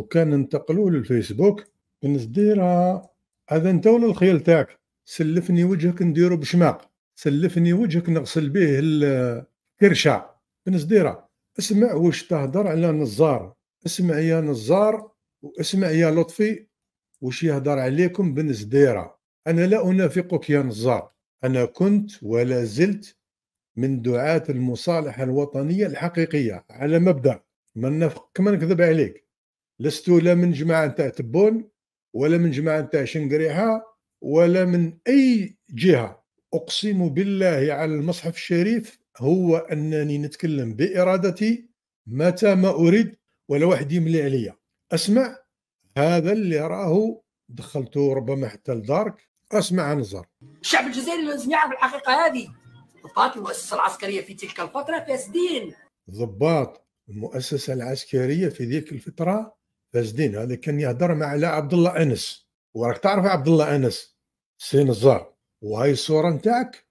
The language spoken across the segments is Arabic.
وكان ننتقلوا للفيسبوك كنت هذا انت ولا الخيل تاعك سلفني وجهك نديرو بشماق سلفني وجهك نغسل به الكرشة كنت اسمع واش تهدر على نزار اسمع يا نزار واسمع يا لطفي واش يهدر عليكم بن أنا لا أنافقك يا نزار أنا كنت ولا زلت من دعاة المصالحة الوطنية الحقيقية على مبدأ ما نكذب عليك لست لا من جماعه نتاع تبون ولا من جماعه نتاع شنقريحه ولا من اي جهه اقسم بالله على المصحف الشريف هو انني نتكلم بارادتي متى ما اريد ولا واحد يملي عليا اسمع هذا اللي راه دخلته ربما حتى لدارك اسمع نظر الشعب الجزائري لازم يعرف الحقيقه هذه ضباط المؤسسه العسكريه في تلك الفتره فاسدين ضباط المؤسسه العسكريه في ذيك الفتره فازدين هذا كان يهضر مع على عبد الله انس وراك تعرف عبد الله انس سين الزار وهاي الصوره نتاعك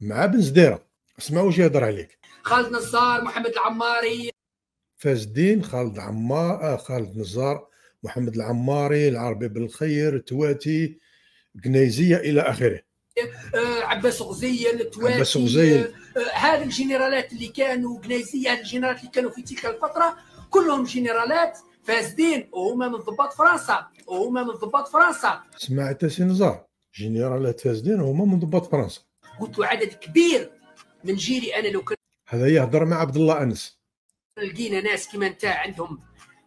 مع بن زديره اسمع واش يهضر عليك خالد نزار محمد العماري فاز الدين خالد عمار آه خالد نزار محمد العماري العربي بالخير تواتي قنيزيه الى اخره آه، آه، عباس غزيل التواتي عباس غزيل آه، هذه الجنرالات اللي كانوا قنيزيه الجنرالات اللي كانوا في تلك الفتره كلهم جنرالات فاسدين وهما من ضباط فرنسا وهما من ضباط فرنسا سمعت سي نزار جنرالات فاسدين وهما من ضباط فرنسا قلت له عدد كبير من جيلي انا لو كان هذا يهضر مع عبد الله انس لقينا ناس كيما انت عندهم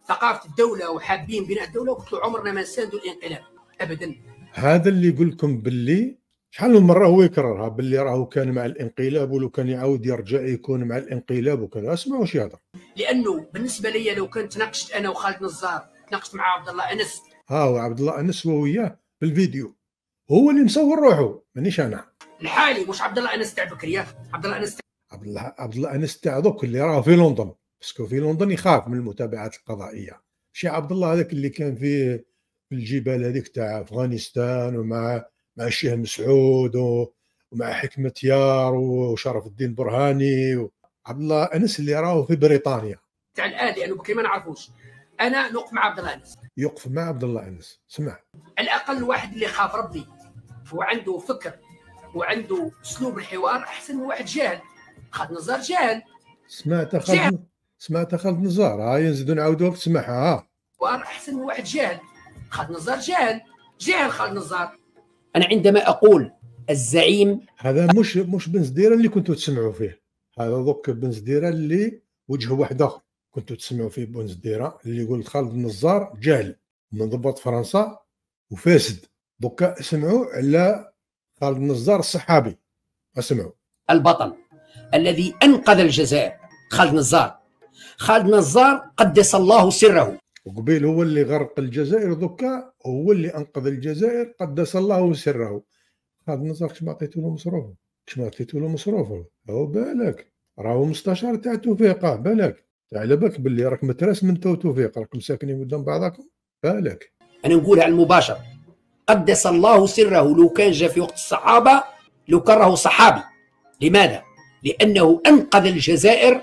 ثقافه الدوله وحابين بناء الدوله قلت له عمرنا ما نساندوا الانقلاب ابدا هذا اللي يقول لكم باللي شحال من مره هو يكررها باللي راهو كان مع الانقلاب ولو كان يعاود يرجع يكون مع الانقلاب وكذا اسمع واش يهضر لانه بالنسبه لي لو كنت ناقشت انا وخالد نزار ناقشت مع عبد الله انس ها هو عبد الله انس هو وياه في الفيديو هو اللي مصور روحه مانيش انا الحالي واش عبد الله انس تاع بكري عبد الله انس عبد الله عبد الله انس تاع دوك اللي راه في لندن باسكو في لندن يخاف من المتابعات القضائيه شي عبد الله هذاك اللي كان في الجبال هذيك تاع افغانستان ومع مع الشيخ مسعود ومع حكمة يار وشرف الدين برهاني عبد الله انس اللي راهو في بريطانيا تاع يعني الان لانه يعني كيما نعرفوش انا نوقف مع عبد الله انس يوقف مع عبد الله انس سمع على الاقل واحد اللي خاف ربي وعنده فكر وعنده اسلوب الحوار احسن من واحد جاهل خالد نزار جاهل سمعت خالد سمعت خالد نزار ها نزيدو نعاودوها تسمعها ها احسن من واحد جاهل خالد نزار جاهل جاهل خالد نزار انا عندما اقول الزعيم هذا مش مش بن زديره اللي كنتوا تسمعوا فيه هذا ذوك بن زديره اللي وجه واحد اخر كنتوا تسمعوا فيه بن زديره اللي يقول خالد النزار جاهل من ضباط فرنسا وفاسد دوكا اسمعوا على خالد النزار الصحابي اسمعوا البطل الذي انقذ الجزائر خالد نزار خالد نزار قدس الله سره وقبيل هو اللي غرق الجزائر ضكا هو اللي انقذ الجزائر قدس الله سره هذا النصر كش ما عطيتو له مصروفه كش ما عطيتو له مصروفه هو بالك راهو مستشار تاع توفيقه بالك على بالك باللي راك متراس من تو توفيق راكم ساكنين قدام بعضكم بالك انا نقولها على المباشر قدس الله سره لو كان جا في وقت الصحابه لو كان راهو صحابي لماذا؟ لانه انقذ الجزائر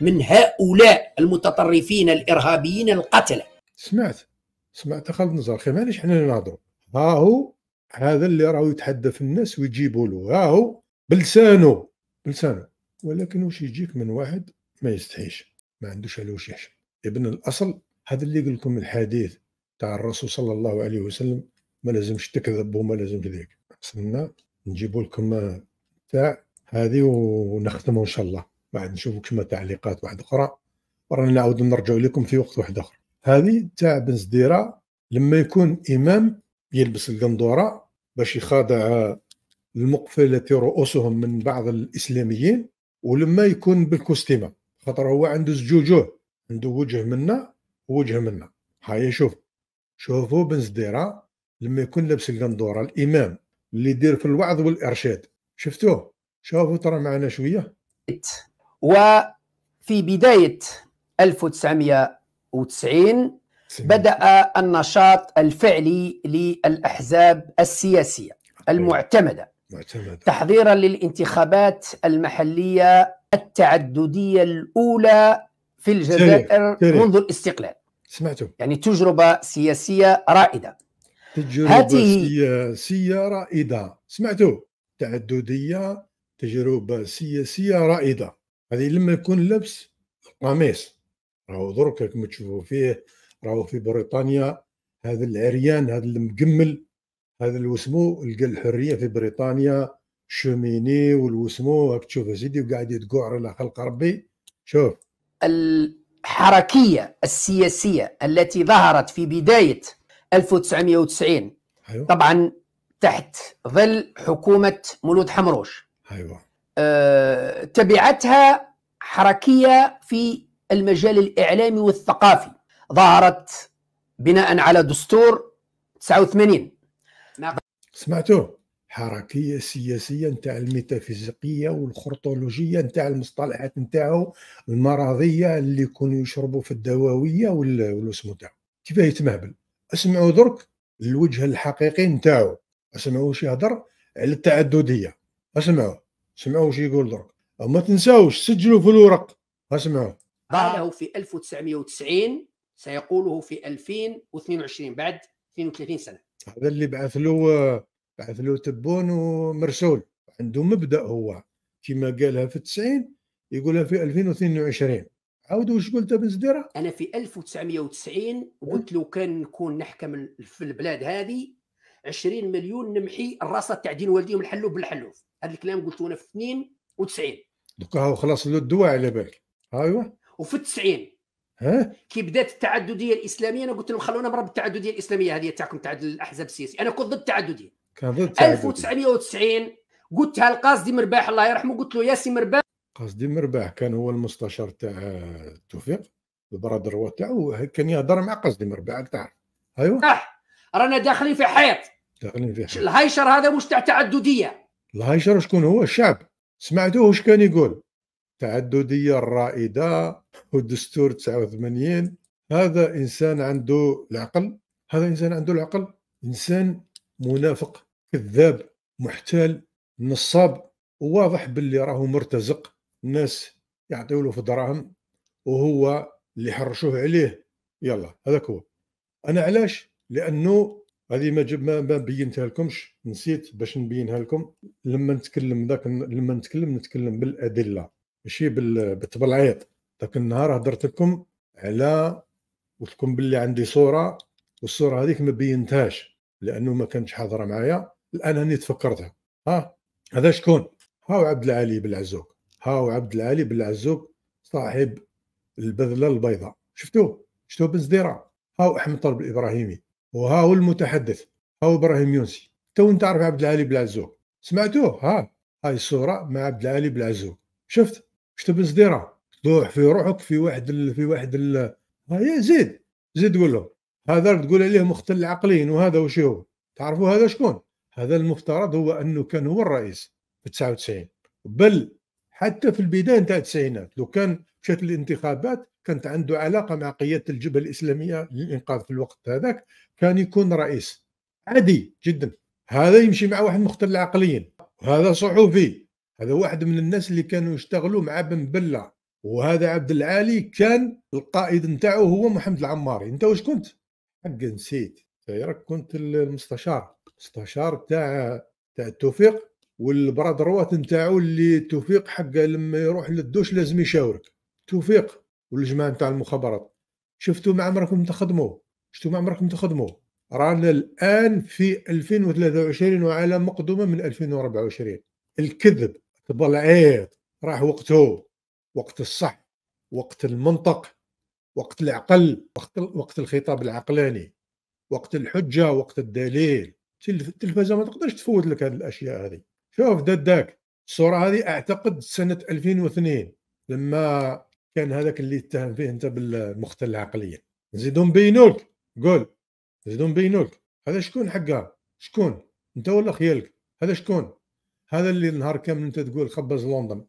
من هؤلاء المتطرفين الارهابيين القتله سمعت سمعت خالد نزار خير مانيش حنا نهضروا ها هو هذا اللي راهو يتحدث الناس ويجيبوا له ها هو بلسانه بلسانه ولكن واش يجيك من واحد ما يستحيش ما عندوش على واش يحشم ابن الاصل هذا اللي يقول لكم الحديث تاع الرسول صلى الله عليه وسلم ما لازمش تكذب وما لازم ذيك خصنا نجيبوا لكم تاع هذه ونختموا ان شاء الله بعد نشوفوا كما تعليقات واحده اخرى ورانا نعاود نرجعوا لكم في وقت واحد اخر هذه تاع بن زديره لما يكون امام يلبس القندوره باش يخادع المقفله رؤوسهم من بعض الاسلاميين ولما يكون بالكوستيمه خاطر هو عنده زوج عنده وجه منا ووجه منا هاي شوف شوفوا بن زديره لما يكون لابس القندوره الامام اللي يدير في الوعظ والارشاد شفتوه شوفوا ترى معنا شويه وفي بداية 1990 بدأ النشاط الفعلي للأحزاب السياسية أيوة. المعتمدة تحضيرا للانتخابات المحلية التعددية الأولى في الجزائر منذ الاستقلال سمعتم يعني تجربة سياسية رائدة تجربة هذه سياسية رائدة سمعتوا تعددية تجربة سياسية رائدة هذه لما يكون لبس قميص راهو درك كما تشوفوا فيه راهو في بريطانيا هذا العريان هذا المجمل هذا الوسمو لقى الحريه في بريطانيا شوميني والوسمو هاك تشوف سيدي وقاعد يتقوع على خلق ربي شوف الحركيه السياسيه التي ظهرت في بدايه 1990 أيوة. طبعا تحت ظل حكومه مولود حمروش ايوه آه، تبعتها حركيه في المجال الاعلامي والثقافي ظهرت بناء على دستور 89 نعم. سمعتوه حركيه سياسيه نتاع الميتافيزيقيه والخرطولوجيه نتاع المصطلحات نتاعو المرضيه اللي يكونوا يشربوا في الدواويه والاسم نتاعو كيفاه يتمهبل اسمعوا درك الوجه الحقيقي نتاعو اسمعوا واش يهضر على التعدديه اسمعوا سمعوا واش يقول درك وما تنساوش سجلوا في الورق اسمعوا قاله في 1990 سيقوله في 2022 بعد 32 سنه هذا اللي بعث له بعث له تبون ومرسول عنده مبدا هو كما قالها في 90 يقولها في 2022 عاودوا واش قلت بن زديره انا في 1990 قلت له كان نكون نحكم في البلاد هذه 20 مليون نمحي الراسه تاع دين والديهم الحلوف بالحلوف هذا الكلام قلته انا في 92 دوكا هو خلاص الدواء على بالك ايوه وفي 90 ها كي بدات التعدديه الاسلاميه انا قلت لهم خلونا مرة بالتعدديه الاسلاميه هذه تاعكم تاع الاحزاب السياسيه انا كنت ضد التعدديه كان ضد التعدديه 1990 قلتها القاصدي مرباح الله يرحمه قلت له ياسي مرباح قاصدي مرباح كان هو المستشار تاع توفيق البرادر تاعو كان يهضر مع قاصدي مرباح تاع ايوه صح رانا داخلين في حيط داخلين في حيط الهايشر هذا مش تاع تعدديه الهايشر شكون هو الشعب سمعتوه واش كان يقول تعدديه الرائده والدستور 89 هذا انسان عنده العقل هذا انسان عنده العقل انسان منافق كذاب محتال نصاب وواضح باللي راهو مرتزق الناس يعطيو له في دراهم وهو اللي حرشوه عليه يلا هذاك هو انا علاش لانه هذه ما جب ما بينتها لكمش نسيت باش نبينها لكم لما نتكلم ذاك لما نتكلم نتكلم بالادله ماشي بالتبلعيط ذاك النهار هضرت لكم على قلت لكم باللي عندي صوره والصوره هذيك ما بينتهاش لانه ما كانتش حاضره معايا الان هني تفكرتها ها هذا شكون هاو عبد العالي بالعزوك هاو عبد العالي بالعزوك صاحب البذله البيضاء شفتوه شفتوه بن زديره هاو احمد طلب الابراهيمي وها هو المتحدث ها هو ابراهيم يونسي تو تعرف عبد العالي بلعزوق سمعتوه ها هاي الصوره مع عبد العالي بلعزوق شفت واش تبي صديره في روحك في واحد ال... في واحد ال... هاي زيد زيد قول له هذا تقول عليه مختل عقليا وهذا وش هو تعرفوا هذا شكون هذا المفترض هو انه كان هو الرئيس في 99 بل حتى في البدايه نتاع التسعينات لو كان مشات الانتخابات كانت عنده علاقه مع قياده الجبهه الاسلاميه للانقاذ في الوقت هذاك كان يكون رئيس عادي جدا هذا يمشي مع واحد مختل عقليا هذا صحفي هذا واحد من الناس اللي كانوا يشتغلوا مع بن بلة وهذا عبد العالي كان القائد نتاعو هو محمد العماري انت واش كنت حق نسيت كنت المستشار المستشار تاع تاع التوفيق والبرادروات نتاعو اللي توفيق حق لما يروح للدوش لازم يشاورك توفيق والجماعه نتاع المخابرات شفتوا ما عمركم تخدموا شفتوا ما عمركم تخدموا رانا الان في 2023 وعلى مقدمه من 2024 الكذب تبلعيط راح وقته وقت الصح وقت المنطق وقت العقل وقت وقت الخطاب العقلاني وقت الحجه وقت الدليل التلفزه ما تقدرش تفوت لك هذه الاشياء هذه شوف دداك الصوره هذه اعتقد سنه 2002 لما كان هذاك اللي اتهم فيه انت بالمختل العقليا نزيدو نبينوا لك قول نزيدو نبينوا لك هذا شكون حقها شكون انت ولا خيالك هذا شكون هذا اللي نهار كامل انت تقول خبز لندن